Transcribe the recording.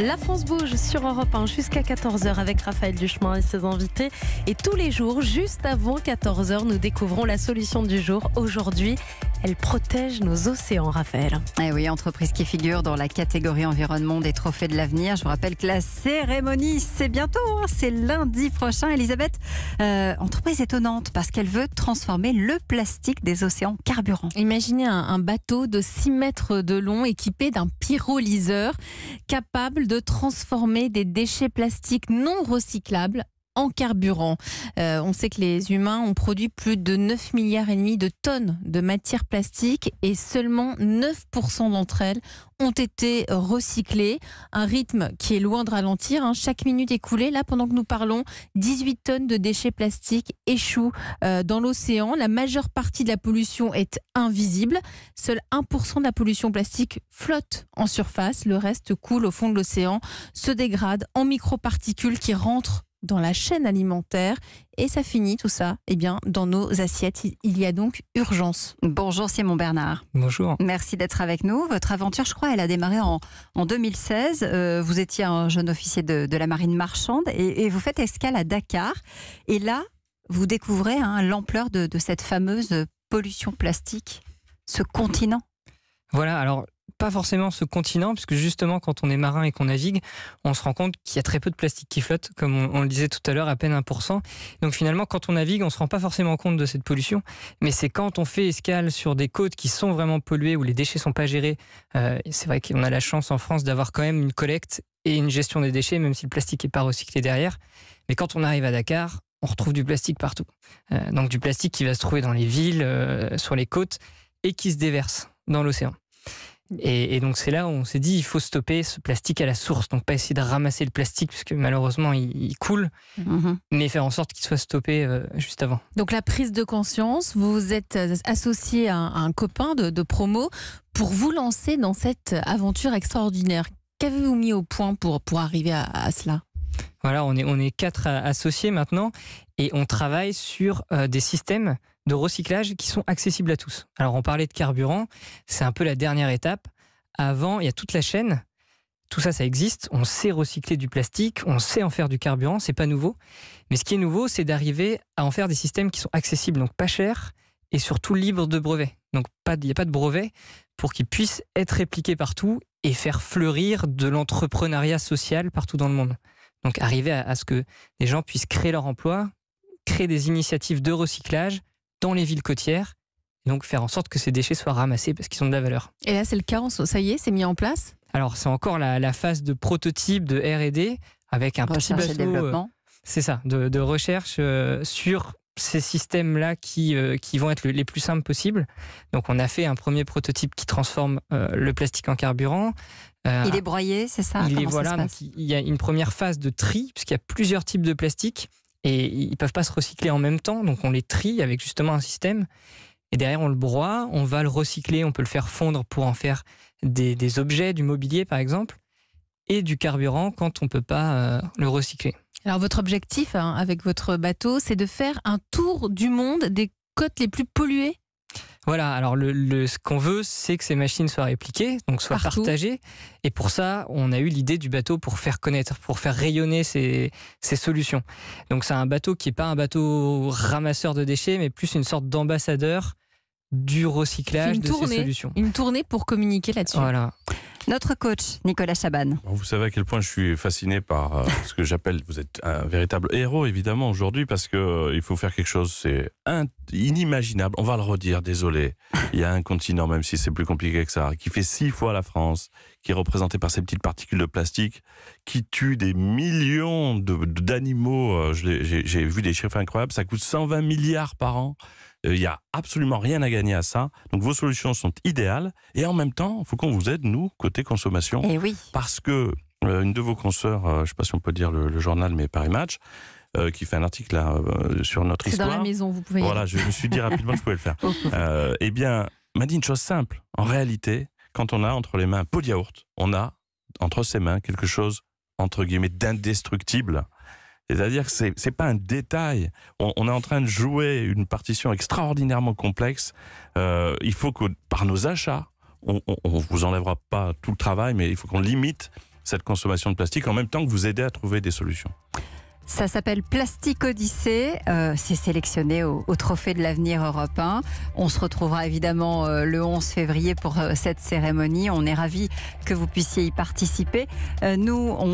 La France bouge sur Europe 1 jusqu'à 14h avec Raphaël Duchemin et ses invités. Et tous les jours, juste avant 14h, nous découvrons la solution du jour. Aujourd'hui, elle protège nos océans, Raphaël. Eh oui, entreprise qui figure dans la catégorie environnement des trophées de l'avenir. Je vous rappelle que la cérémonie, c'est bientôt, hein. c'est lundi prochain. Elisabeth, euh, entreprise étonnante parce qu'elle veut transformer le plastique des océans carburant. Imaginez un, un bateau de 6 mètres de long équipé d'un pyrolyseur capable de transformer des déchets plastiques non recyclables en carburant. Euh, on sait que les humains ont produit plus de 9 milliards et demi de tonnes de matières plastiques et seulement 9% d'entre elles ont été recyclées. Un rythme qui est loin de ralentir. Hein. Chaque minute écoulée, là, pendant que nous parlons, 18 tonnes de déchets plastiques échouent euh, dans l'océan. La majeure partie de la pollution est invisible. Seul 1% de la pollution plastique flotte en surface. Le reste coule au fond de l'océan, se dégrade en microparticules qui rentrent dans la chaîne alimentaire et ça finit tout ça eh bien, dans nos assiettes. Il y a donc urgence. Bonjour Simon Bernard. Bonjour. Merci d'être avec nous. Votre aventure, je crois, elle a démarré en, 2016. Euh, vous étiez un jeune officier de, la marine marchande et, vous faites escale à Dakar. Et là, vous découvrez hein, l'ampleur de cette fameuse pollution plastique, ce continent. Voilà, alors pas forcément ce continent, puisque justement, quand on est marin et qu'on navigue, on se rend compte qu'il y a très peu de plastique qui flotte, comme on, le disait tout à l'heure, à peine 1%. Donc finalement, quand on navigue, on se rend pas forcément compte de cette pollution, mais c'est quand on fait escale sur des côtes qui sont vraiment polluées, où les déchets sont pas gérés. Euh, c'est vrai qu'on a la chance en France d'avoir quand même une collecte et une gestion des déchets, même si le plastique n'est pas recyclé derrière. Mais quand on arrive à Dakar, on retrouve du plastique partout. Euh, donc du plastique qui va se trouver dans les villes, euh, sur les côtes, et qui se déverse dans l'océan. Et, donc c'est là où on s'est dit il faut stopper ce plastique à la source, donc pas essayer de ramasser le plastique puisque malheureusement il, coule, mhm. mais faire en sorte qu'il soit stoppé euh, juste avant. Donc la prise de conscience, vous êtes associé à un, copain de, promo pour vous lancer dans cette aventure extraordinaire. Qu'avez-vous mis au point pour, pour arriver à, cela Voilà, on est, quatre euh, associés maintenant et on travaille sur euh, des systèmes de recyclage qui sont accessibles à tous. Alors on parlait de carburant, c'est un peu la dernière étape. Avant, il y a toute la chaîne. Tout ça, ça existe. On sait recycler du plastique, on sait en faire du carburant, c'est pas nouveau. Mais ce qui est nouveau, c'est d'arriver à en faire des systèmes qui sont accessibles, donc pas chers et surtout libres de brevets. Donc il n'y a pas de brevets pour qu'ils puissent être répliqués partout et faire fleurir de l'entrepreneuriat social partout dans le monde. Donc arriver à, ce que les gens puissent créer leur emploi, créer des initiatives de recyclage dans les villes côtières. donc faire en sorte que ces déchets soient ramassés parce qu'ils ont de la valeur. Et là, c'est le cas, ça y est, c'est mis en place Alors, c'est encore la, phase de prototype de RD avec un recherche petit bateau. Euh, c'est ça, de, recherche euh, sur ces systèmes-là qui, euh, qui vont être les plus simples possibles. Donc, on a fait un premier prototype qui transforme le plastique en carburant. il est broyé, c'est ça Il est, voilà, il y a une première phase de tri, puisqu'il y a plusieurs types de plastique et ils peuvent pas se recycler en même temps, donc on les trie avec justement un système. Et derrière, on le broie, on va le recycler, on peut le faire fondre pour en faire des, objets, du mobilier par exemple, et du carburant quand on ne peut pas euh, le recycler. Alors votre objectif hein, avec votre bateau, c'est de faire un tour du monde des côtes les plus polluées voilà, alors le, ce qu'on veut, c'est que ces machines soient répliquées, donc soient partagées. Et pour ça, on a eu l'idée du bateau pour faire connaître, pour faire rayonner ces, solutions. Donc c'est un bateau qui n'est pas un bateau ramasseur de déchets, mais plus une sorte d'ambassadeur du recyclage une de tournée, ces solutions. Une tournée pour communiquer là-dessus. Voilà. Notre coach, Nicolas Chaban. Vous savez à quel point je suis fasciné par euh, ce que j'appelle, vous êtes un véritable héros évidemment aujourd'hui parce qu'il euh, faut faire quelque chose, c'est inimaginable. On va le redire, désolé. Il y a un continent, même si c'est plus compliqué que ça, qui fait six fois la France, qui est représenté par ces petites particules de plastique, qui tue des millions d'animaux. Euh, j'ai vu des chiffres incroyables. Ça coûte 120 milliards par an. Il euh, n'y a absolument rien à gagner à ça. Donc vos solutions sont idéales. Et en même temps, il faut qu'on vous aide, nous, côté consommation. Eh Parce que euh, une de vos consoeurs, euh, je ne sais pas si on peut dire le, journal, mais Paris Match, qui fait un article là, sur notre histoire. C'est dans la maison, vous pouvez. Voilà, je me suis dit rapidement que je pouvais le faire. eh bien, m'a dit une chose simple. En réalité, quand on a entre les mains un pot de yaourt, on a entre ses mains quelque chose entre guillemets d'indestructible c'est-à-dire que c'est, n'est pas un détail. On, est en train de jouer une partition extraordinairement complexe. Euh, il faut que, par nos achats, on, ne vous enlèvera pas tout le travail, mais il faut qu'on limite cette consommation de plastique en même temps que vous aidez à trouver des solutions. Ça s'appelle Plastique Odyssée. Euh, c'est sélectionné au, Trophée de l'Avenir européen. On se retrouvera évidemment euh, le 11 février pour cette cérémonie. On est ravis que vous puissiez y participer. nous, on